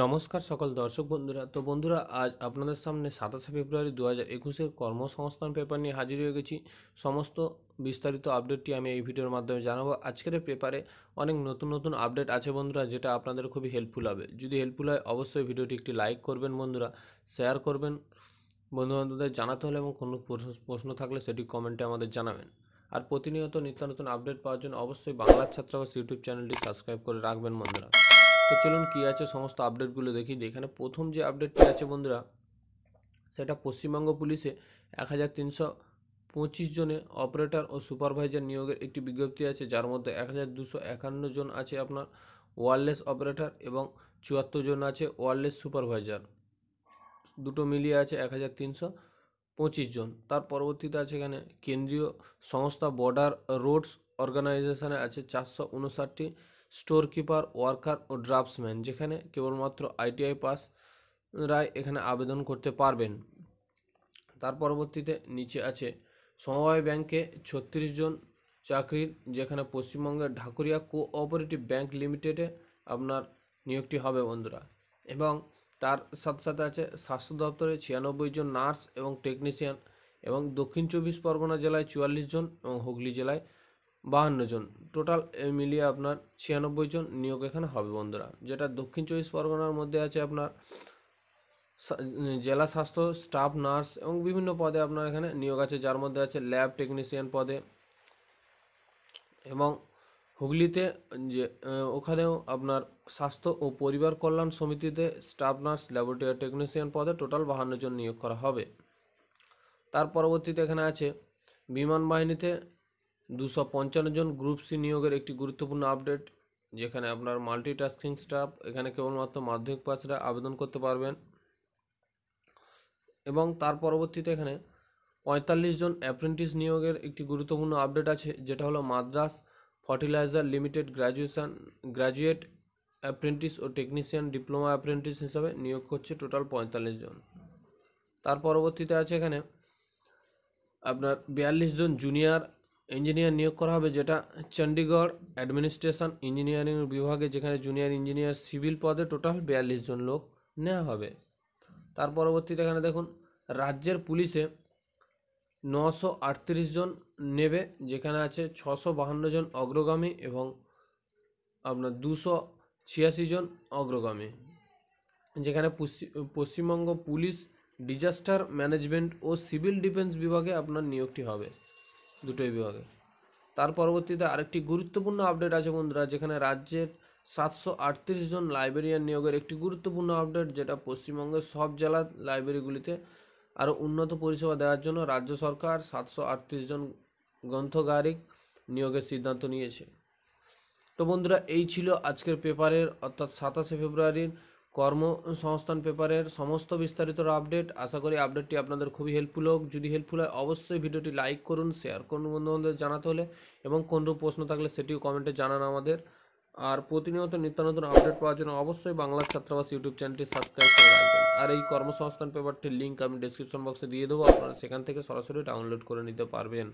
নমস্কার সকল দর্শক বন্ধুরা তো বন্ধুরা আজ আপনাদের সামনে সাতাশে ফেব্রুয়ারি দু হাজার একুশের কর্মসংস্থান পেপার নিয়ে হাজির হয়ে গেছি সমস্ত বিস্তারিত আপডেটটি আমি এই ভিডিওর মাধ্যমে জানাবো আজকের পেপারে অনেক নতুন নতুন আপডেট আছে বন্ধুরা যেটা আপনাদের খুবই হেল্পফুল হবে যদি হেল্পফুল হয় অবশ্যই ভিডিওটি একটি লাইক করবেন বন্ধুরা শেয়ার করবেন বন্ধুবান্ধবদের জানাতে হলে এবং কোনো প্রশ্ন থাকলে সেটি কমেন্টে আমাদের জানাবেন আর প্রতিনিয়ত নিত্য নতুন আপডেট পাওয়ার জন্য অবশ্যই বাংলার ছাত্রাবাস ইউটিউব চ্যানেলটি সাবস্ক্রাইব করে রাখবেন বন্ধুরা তো চলুন কী আছে সমস্ত আপডেটগুলো দেখি এখানে প্রথম যে আপডেটটি আছে বন্ধুরা সেটা পশ্চিমবঙ্গ পুলিশে এক হাজার তিনশো পঁচিশ জনে অপারেটর ও সুপারভাইজার নিয়োগের একটি বিজ্ঞপ্তি আছে যার মধ্যে এক হাজার দুশো একান্ন জন আছে আপনার ওয়ারলেস অপারেটর এবং চুয়াত্তর জন আছে ওয়ারলেস সুপারভাইজার দুটো মিলিয়ে আছে এক হাজার তিনশো পঁচিশ জন তার পরবর্তীতে আছে এখানে কেন্দ্রীয় সংস্থা বর্ডার রোডস অর্গানাইজেশনে আছে চারশো উনষাটটি স্টোর কিপার ওয়ার্কার ও ড্রাফটসম্যান যেখানে কেবলমাত্র আইটিআই পাস রায় এখানে আবেদন করতে পারবেন তার পরবর্তীতে নিচে আছে সমবায় ব্যাংকে ছত্রিশ জন চাকরির যেখানে পশ্চিমবঙ্গের ঢাকুরিয়া কোঅপারেটিভ ব্যাংক লিমিটেডে আপনার নিয়োগটি হবে বন্ধুরা এবং তার সাথে সাথে আছে স্বাস্থ্য দপ্তরে ছিয়ানব্বই জন নার্স এবং টেকনিশিয়ান এবং দক্ষিণ চব্বিশ পরগনা জেলায় চুয়াল্লিশ জন এবং হুগলি জেলায় বাহান্ন জন টোটাল মিলিয়ে আপনার ছিয়ানব্বই জন নিয়োগ এখানে হবে বন্ধুরা যেটা দক্ষিণ চব্বিশ পরগনার মধ্যে আছে আপনার জেলা স্বাস্থ্য স্টাফ নার্স এবং বিভিন্ন পদে আপনার এখানে নিয়োগ আছে যার মধ্যে আছে ল্যাব টেকনিশিয়ান পদে এবং হুগলিতে যে ওখানেও আপনার স্বাস্থ্য ও পরিবার কল্যাণ সমিতিতে স্টাফ নার্স ল্যাবরেটরি টেকনিশিয়ান পদে টোটাল বাহান্ন জন নিয়োগ করা হবে তার পরবর্তীতে এখানে আছে বিমান বাহিনীতে দুশো পঞ্চান্ন জন গ্রুপ সি নিয়োগের একটি গুরুত্বপূর্ণ আপডেট যেখানে আপনার মাল্টিটাস্কিং স্টাফ এখানে কেবলমাত্র মাধ্যমিক পাশরা আবেদন করতে পারবেন এবং তার পরবর্তীতে এখানে পঁয়তাল্লিশ জন অ্যাপ্রেন্টিস নিয়োগের একটি গুরুত্বপূর্ণ আপডেট আছে যেটা হলো Madras fertilizer limited graduation graduate apprentice ও টেকনিশিয়ান ডিপ্লোমা অ্যাপ্রেন্টিস হিসাবে নিয়োগ করছে টোটাল পঁয়তাল্লিশ জন তার পরবর্তীতে আছে এখানে আপনার বিয়াল্লিশ জন জুনিয়র ইঞ্জিনিয়ার নিয়োগ করা হবে যেটা চণ্ডীগড় অ্যাডমিনিস্ট্রেশন ইঞ্জিনিয়ারিং বিভাগে যেখানে জুনিয়র ইঞ্জিনিয়ার সিভিল পদে টোটাল বিয়াল্লিশ জন লোক নেওয়া হবে তার পরবর্তীতে এখানে দেখুন রাজ্যের পুলিশে নশো আটত্রিশ জন নেবে যেখানে আছে ছশো বাহান্ন জন অগ্রগামী এবং আপনার দুশো ছিয়াশি জন অগ্রগামী যেখানে পশ্চিমবঙ্গ পুলিশ ডিজাস্টার ম্যানেজমেন্ট ও সিভিল ডিফেন্স বিভাগে আপনার নিয়োগটি হবে দুটোই বিভাগে তার পরবর্তীতে আরেকটি গুরুত্বপূর্ণ আপডেট আছে বন্ধুরা যেখানে রাজ্যের সাতশো আটত্রিশ জন লাইব্রেরিয়ান নিয়োগের একটি গুরুত্বপূর্ণ আপডেট যেটা পশ্চিমবঙ্গের সব জেলার লাইব্রেরিগুলিতে আরও উন্নত পরিষেবা দেওয়ার জন্য রাজ্য সরকার সাতশো আটত্রিশ জন গ্রন্থগারিক নিয়োগের সিদ্ধান্ত নিয়েছে তো বন্ধুরা এই ছিল আজকের পেপারের অর্থাৎ সাতাশে ফেব্রুয়ারির কর্মসংস্থান পেপারের সমস্ত বিস্তারিত আপডেট আশা করি আপডেটটি আপনাদের খুবই হেল্পফুল হোক যদি হেল্পফুল হয় অবশ্যই ভিডিওটি লাইক করুন শেয়ার করুন বন্ধুবান্ধবদের জানাতে হলে এবং কোনরূপ প্রশ্ন থাকলে সেটিও কমেন্টে জানান আমাদের আর প্রতিনিয়ত নিত্য নতুন আপডেট পাওয়ার জন্য অবশ্যই বাংলা ছাত্রাবাস ইউটিউব চ্যানেলটি সাবস্ক্রাইব করে রাখবেন আর এই কর্মসংস্থান পেপারটির লিঙ্ক আমি ডিসক্রিপশন বক্সে দিয়ে দেবো আপনারা সেখান থেকে সরাসরি ডাউনলোড করে নিতে পারবেন